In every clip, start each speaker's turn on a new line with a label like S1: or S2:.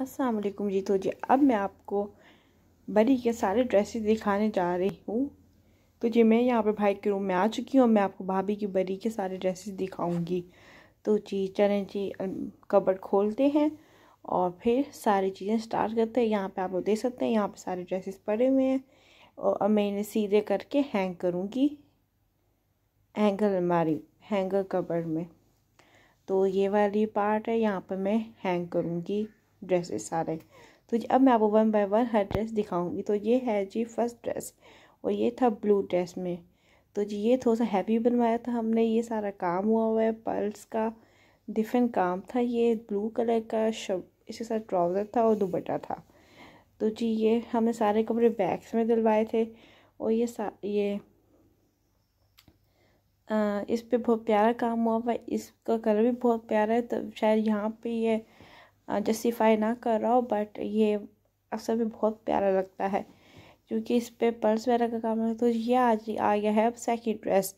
S1: असलकुम जी तो जी अब मैं आपको बरी के सारे ड्रेसेस दिखाने जा रही हूँ तो जी मैं यहाँ पर भाई के रूम में आ चुकी हूँ मैं आपको भाभी की बरी के सारे ड्रेसेस दिखाऊंगी तो जी चलें जी कबर खोलते हैं और फिर सारी चीज़ें स्टार्ट करते हैं यहाँ पे आप लोग देख सकते हैं यहाँ पे सारे ड्रेसेस पड़े हुए हैं और मैं इन्हें सीधे करके हैंग करूँगी हैंगर अलमारी हैंगर कबर में तो ये वाली पार्ट है यहाँ पर मैं हैंग करूँगी ड्रेसेस सारे तो जी अब मैं आपको वन बाय वन हर ड्रेस दिखाऊंगी तो ये है जी फर्स्ट ड्रेस और ये था ब्लू ड्रेस में तो जी ये थोड़ा सा हैवी बनवाया था हमने ये सारा काम हुआ हुआ है पर्ल्स का डिफरेंट काम था ये ब्लू कलर का शब इसके साथ ट्राउज़र था और दुबट्टा था तो जी ये हमने सारे कपड़े बैग्स में दिलवाए थे और ये सा ये आ, इस पर बहुत प्यारा काम हुआ हुआ है इसका कलर भी बहुत प्यारा है तो शायद यहाँ पर ये जस्टिफाई ना कर रहा हो बट ये अक्सर में बहुत प्यारा लगता है क्योंकि इस पर पर्स वगैरह का काम है तो ये आज आ गया है अब सेकेंड ड्रेस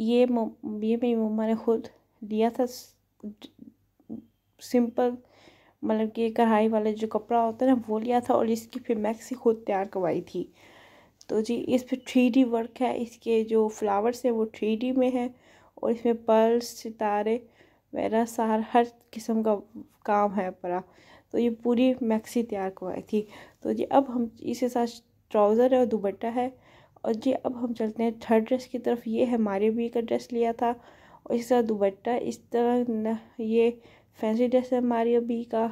S1: ये ये मेरी मम्मा ने खुद दिया था सिंपल मतलब कि कढ़ाई वाले जो कपड़ा होता है ना वो लिया था और इसकी फिर मैक्सी खुद तैयार करवाई थी तो जी इस पर थ्री डी वर्क है इसके जो फ्लावर्स हैं वो थ्री डी में है और इसमें पर्स सितारे वगैरह सार हर किस्म का काम है अपरा तो ये पूरी मैक्सी तैयार करवाई थी तो जी अब हम इसके साथ ट्राउज़र है और दुबट्टा है और जी अब हम चलते हैं थर्ड ड्रेस की तरफ ये है हमारे भी का ड्रेस लिया था और इसके साथ दुबट्टा इस तरह ये फैंसी ड्रेस है हमारे अभी का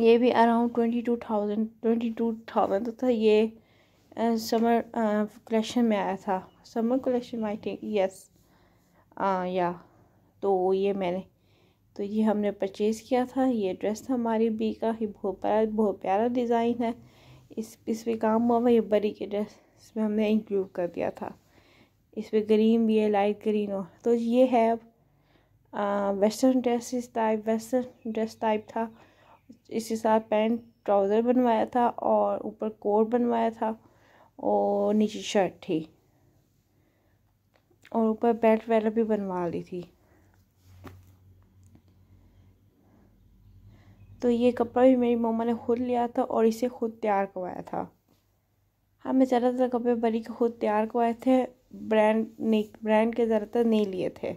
S1: ये भी around twenty two thousand twenty two thousand तो था ये समर कलेक्शन में आया था समर कलेक्शन में आई थिंक यस या तो ये मैंने तो ये हमने परचेज़ किया था ये ड्रेस था हमारी बी का ये बहुत प्यारा बहुत प्यारा डिज़ाइन है इस इस पर काम हुआ हुआ ये बड़ी के ड्रेस इसमें हमने इंक्लूड कर दिया था इस पर ग्रीन भी है लाइट ग्रीन और तो ये है अब western dress type western dress type था इसके साथ पैंट ट्राउज़र बनवाया था और ऊपर कोट बनवाया था और नीचे शर्ट थी और ऊपर बेल्ट वगैरह भी बनवा ली थी तो ये कपड़ा भी मेरी मम्मा ने खुद लिया था और इसे खुद तैयार करवाया था हाँ मैं ज़्यादातर कपड़े बड़ी के खुद तैयार करवाए थे ब्रांड नहीं ब्रांड के ज़्यादातर नहीं लिए थे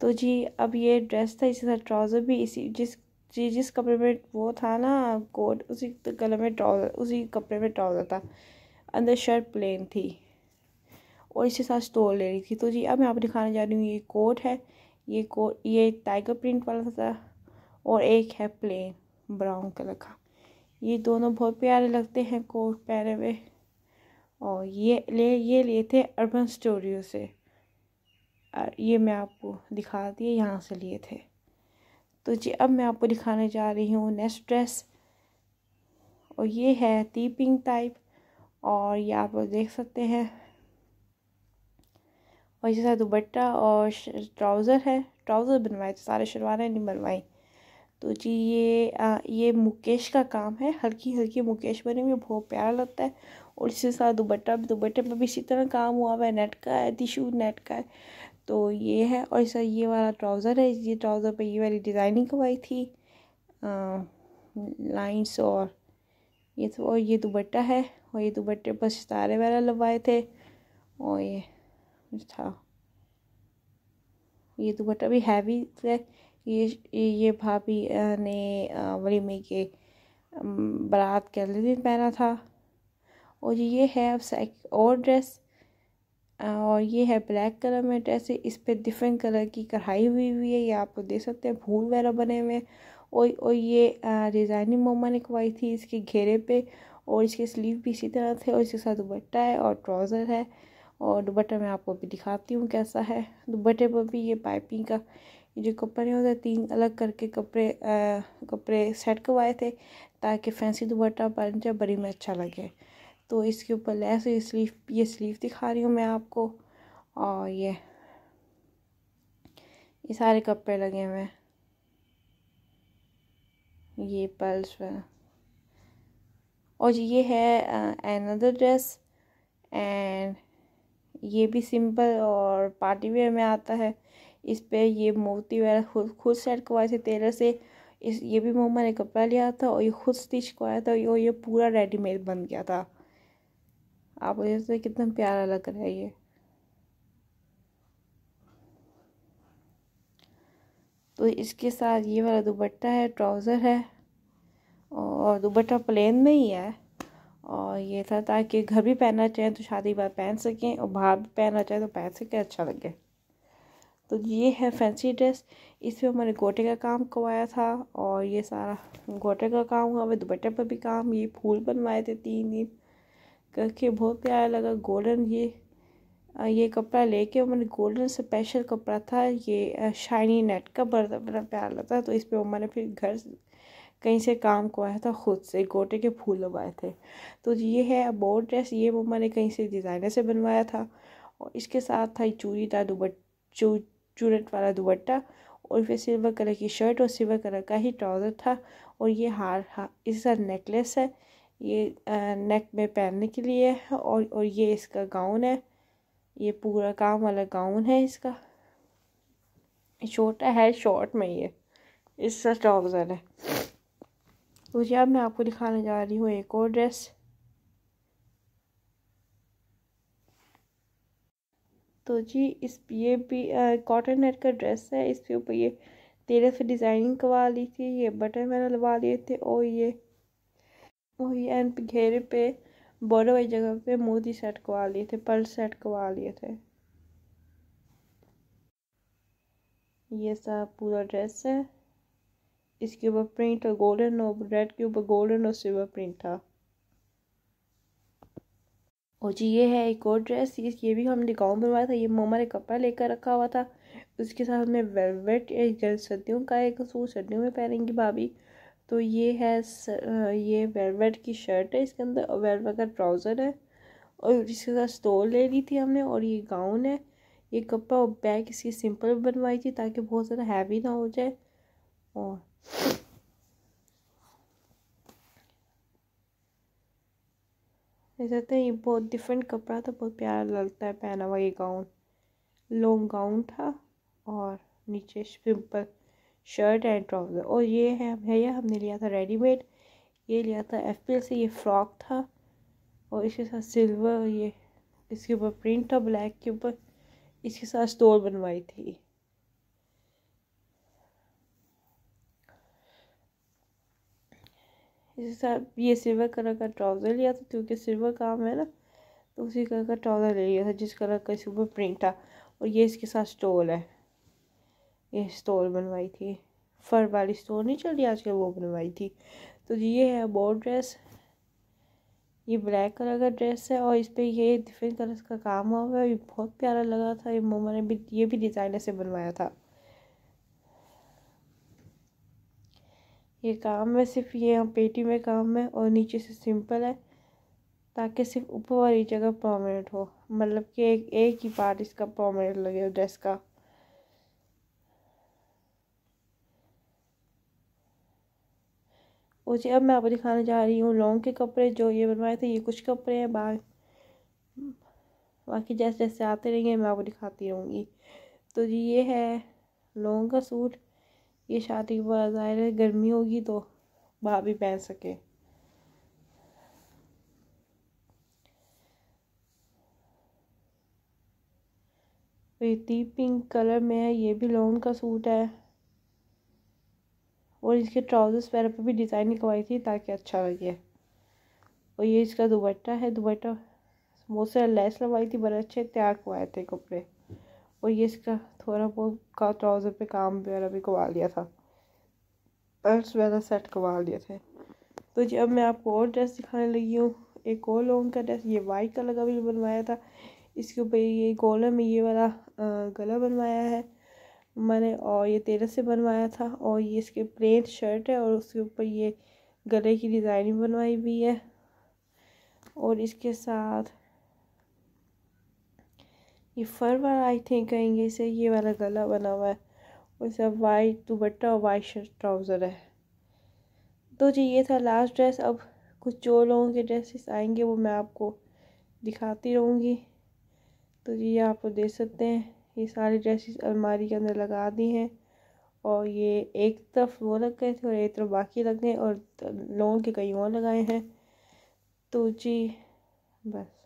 S1: तो जी अब ये ड्रेस था इसी साथ ट्राउज़र भी इसी जिस जी जिस कपड़े में वो था ना कोट उसी गले में ट्राउज़र उसी कपड़े में ट्राउज़र था अंदर शर्ट प्लेन थी और इसके साथ स्टोर ले रही थी तो जी अब मैं आपको दिखाने जा रही हूँ ये कोट है ये कोट ये टाइगर प्रिंट वाला था और एक है प्लेन ब्राउन कलर का ये दोनों बहुत प्यारे लगते हैं कोट पहने हुए और ये ले ये लिए थे अर्बन स्टोरियो से ये मैं आपको दिखा दिए यहाँ से लिए थे तो जी अब मैं आपको दिखाने जा रही हूँ नेक्स्ट ड्रेस और ये है टी पिंक टाइप और ये आप लोग देख सकते हैं और जैसा दुबट्टा और ट्राउज़र है ट्राउज़र बनवाए थे सारे शलवारें नहीं बनवाई तो जी ये आ, ये मुकेश का काम है हल्की हल्की मुकेश बने हुए बहुत प्यारा लगता है और इसके साथ दुबट्टा भी दुबट्टे पर भी इसी तरह काम हुआ हुआ है नेट का है टिशू नेट का है तो ये है और इस ये वाला ट्राउज़र है ये ट्राउज़र पे ये वाली डिज़ाइनिंग करवाई थी लाइंस और ये तो और ये दुबट्टा है और ये दुबट्टे पर सितारे वगैरह लगवाए थे और ये था ये दुबट्टा भी हैवी है ये ये भाभी ने वलीमे के बारात के अगले दिन पहना था और ये है अब और ड्रेस और ये है ब्लैक कलर में ड्रेस है इस पर डिफरेंट कलर की कढ़ाई हुई हुई है ये आप देख सकते हैं फूल वगैरह बने हुए हैं और और ये डिज़ाइनिंग मोमा ने करवाई थी इसके घेरे पे और इसके स्लीव भी इसी तरह थे और इसके साथ दुपट्टा है और ट्राउज़र है और दुपट्टा मैं आपको भी दिखाती हूँ कैसा है दुपट्टे पर भी ये पाइपिंग का ये जो कपड़े हैं तीन अलग करके कपड़े कपड़े सेट करवाए थे ताकि फैंसी दुपट्टा बन जाए बड़ी में अच्छा लगे तो इसके ऊपर लेस ये स्लीव ये स्लीव दिखा रही हूँ मैं आपको और ये ये सारे कपड़े लगे हुए हैं ये पल्स वाला और ये है अनदर ड्रेस एंड ये भी सिंपल और पार्टी वेयर में आता है इस पे ये मूर्ति वगैरह खुद खुद सेट करवाए थे टेलर से इस ये भी मोमा ने कपड़ा लिया था और ये खुद स्टिच करवाया था और ये पूरा रेडीमेड बन गया था आप मुझे कितना प्यारा लग रहा है ये तो इसके साथ ये वाला दुपट्टा है ट्राउज़र है और दुपट्टा प्लेन में ही है और ये था ताकि घर भी पहनना चाहें तो शादी बार पहन सकें और बाहर भी पहनना चाहें तो पहन सकें अच्छा लगे तो ये है फैंसी ड्रेस इसमें हमारे गोटे का काम करवाया था और ये सारा गोटे का काम हुआ मैं दुपट्टे पर भी काम ये फूल बनवाए थे तीन दिन करके बहुत प्यारा लगा गोल्डन ये ये कपड़ा लेके मैंने गोल्डन स्पेशल कपड़ा था ये शाइनी नेट का बड़ा बड़ा प्यार लगता तो इस पर मैंने फिर घर कहीं से काम करवाया था खुद से गोटे के फूल लगाए थे तो ये है बोर्ड ड्रेस ये वो मैंने कहीं से डिज़ाइनर से बनवाया था और इसके साथ था चूड़ी था दुबट चू चूरट वाला दुपट्टा और फिर सिल्वर कलर की शर्ट और सिल्वर कलर का ही ट्राउज़र था और ये हार हा इसका नेकलेस है ये आ, नेक में पहनने के लिए है और और ये इसका गाउन है ये पूरा काम वाला गाउन है इसका छोटा है शॉर्ट में ये इसका ट्राउज़र है तो जी अब मैं आपको दिखाने जा रही हूँ एक और ड्रेस तो जी इस ये भी कॉटन नेट का ड्रेस है इसके ऊपर ये टेलर से डिज़ाइनिंग करवा ली थी ये बटन मैंने लगवा लिए थे और ये और ये एंड घेरे पे बॉर्डर वाली जगह पे मोती सेट करवा लिए थे पर्ल सेट करवा लिए थे ये सब पूरा ड्रेस है इसके ऊपर प्रिंट और गोल्डन और रेड के ऊपर गोल्डन और सिल्वर प्रिंट था और जी ये है एक और ड्रेस ये भी हमने गाँव में बनवाया था ये मामा ने कपड़ा लेकर रखा हुआ था उसके साथ हमने वेलवेट सर्दियों का एक सूट सर्दियों में पहनेंगी भाभी तो ये है स, ये वेलवेट की शर्ट है इसके अंदर और वेलवेट का ट्राउज़र है और इसके साथ स्टोल ले ली थी हमने और ये गाउन है ये कपड़ा और बैग इसकी सिंपल बनवाई थी ताकि बहुत ज़्यादा हैवी ना हो जाए और कहते हैं तो ये बहुत डिफरेंट कपड़ा था बहुत प्यारा लगता है पहना हुआ ये गाउन लॉन्ग गाउन था और नीचे सिंपल शर्ट एंड ट्राउज़र और ये है भैया हमने लिया था रेडीमेड ये लिया था एफ से ये फ्रॉक था और इसके साथ सिल्वर ये इसके ऊपर प्रिंट था ब्लैक के ऊपर इसके साथ स्टोर बनवाई थी जैसा ये सिल्वर कलर का ट्राउज़र लिया था क्योंकि सिल्वर काम है ना तो उसी कलर का ट्राउज़र ले लिया था जिस कलर का इसके ऊपर प्रिंट था और ये इसके साथ स्टोल है ये स्टोल बनवाई थी फर वाली स्टोल नहीं चल रही आजकल वो बनवाई थी तो ये है बोर्ड ड्रेस ये ब्लैक कलर का ड्रेस है और इस पर ये डिफरेंट कलर्स का काम हुआ हुआ है ये बहुत प्यारा लगा था ये मोमा ने भी ये भी डिज़ाइन ऐसे बनवाया था ये काम है सिर्फ ये यहाँ पेटी में काम है और नीचे से सिंपल है ताकि सिर्फ ऊपर वाली जगह परमानेंट हो मतलब कि एक एक ही पार्ट इसका परमानेंट लगे ड्रेस का और जी अब मैं आपको दिखाने जा रही हूँ लॉन्ग के कपड़े जो ये बनवाए थे ये कुछ कपड़े हैं बाहर बाकी जैसे जैसे आते रहेंगे मैं आपको दिखाती रहूँगी तो जी ये है लॉन्ग का सूट ये शादी के बाद ज़ाहिर है गर्मी होगी तो भाभी पहन सके रेती पिंक कलर में है ये भी लॉन्ग का सूट है और इसके ट्राउजर्स पैर पर भी डिज़ाइन निकलवाई थी ताकि अच्छा लगे और ये इसका दुपट्टा है दुपट्टा समोसे लेस लगवाई थी बड़े अच्छे तैयार करवाए थे कपड़े और ये इसका थोड़ा बहुत का ट्राउज़र पे काम वगैरह भी करवा लिया था पर्स वगैरह सेट करवा लिए थे तो जी अब मैं आपको और ड्रेस दिखाने लगी हूँ एक और लॉन्ग का ड्रेस ये वाइट कलर का भी बनवाया था इसके ऊपर ये गोलर में ये वाला गला बनवाया है मैंने और ये तेरह से बनवाया था और ये इसके प्लेन शर्ट है और उसके ऊपर ये गले की डिज़ाइनिंग बनवाई हुई है और इसके साथ ये फर वाला आई थिंक कहेंगे इसे ये वाला गला बना हुआ है और सब वाइट दुबट्टा और वाइट शर्ट ट्राउज़र है तो जी ये था लास्ट ड्रेस अब कुछ जो लोगों के ड्रेसेस आएंगे वो मैं आपको दिखाती रहूँगी तो जी ये आप देख सकते हैं ये सारी ड्रेसेस अलमारी के अंदर लगा दी हैं और ये एक तरफ वो लग गए थे और एक तरफ बाकी लग गए और लोगों के कई और लगाए हैं तो जी बस